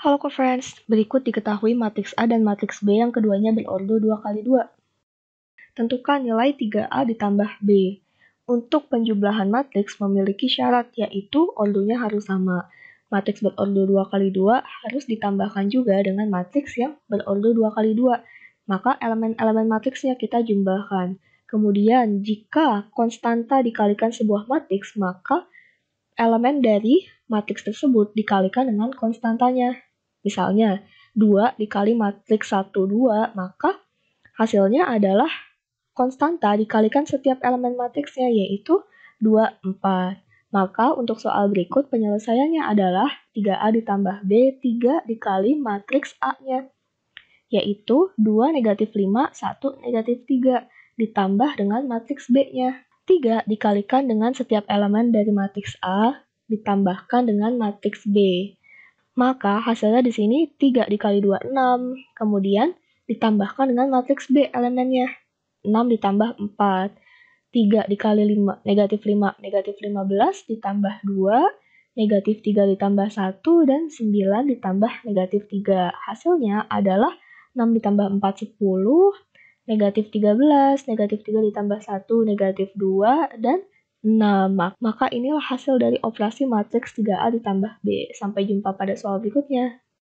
Halo friends, berikut diketahui matriks A dan matriks B yang keduanya berordo 2 kali 2. Tentukan nilai 3A ditambah B. Untuk penjumlahan matriks memiliki syarat yaitu ordonya harus sama. Matriks berordo 2 kali 2 harus ditambahkan juga dengan matriks yang berordo 2 kali 2. Maka elemen-elemen matriksnya kita jumlahkan. Kemudian jika konstanta dikalikan sebuah matriks, maka elemen dari matriks tersebut dikalikan dengan konstantanya. Misalnya, 2 dikali matriks 1, 2, maka hasilnya adalah konstanta dikalikan setiap elemen matriksnya, yaitu 2, 4. Maka untuk soal berikut penyelesaiannya adalah 3A ditambah B 3 dikali matriks A-nya, yaitu 2 negatif 5, 1 negatif 3, ditambah dengan matriks B-nya. 3 dikalikan dengan setiap elemen dari matriks A, ditambahkan dengan matriks B. Maka hasilnya di sini 3 dikali 2, 6. Kemudian ditambahkan dengan matriks B elemennya. 6 ditambah 4. 3 dikali 5, negatif 5, negatif 15 ditambah 2, negatif 3 ditambah 1, dan 9 ditambah negatif 3. Hasilnya adalah 6 ditambah 4, 10, negatif 13, negatif 3 ditambah 1, negatif 2, dan Nah, maka inilah hasil dari operasi matriks 3A ditambah B. Sampai jumpa pada soal berikutnya.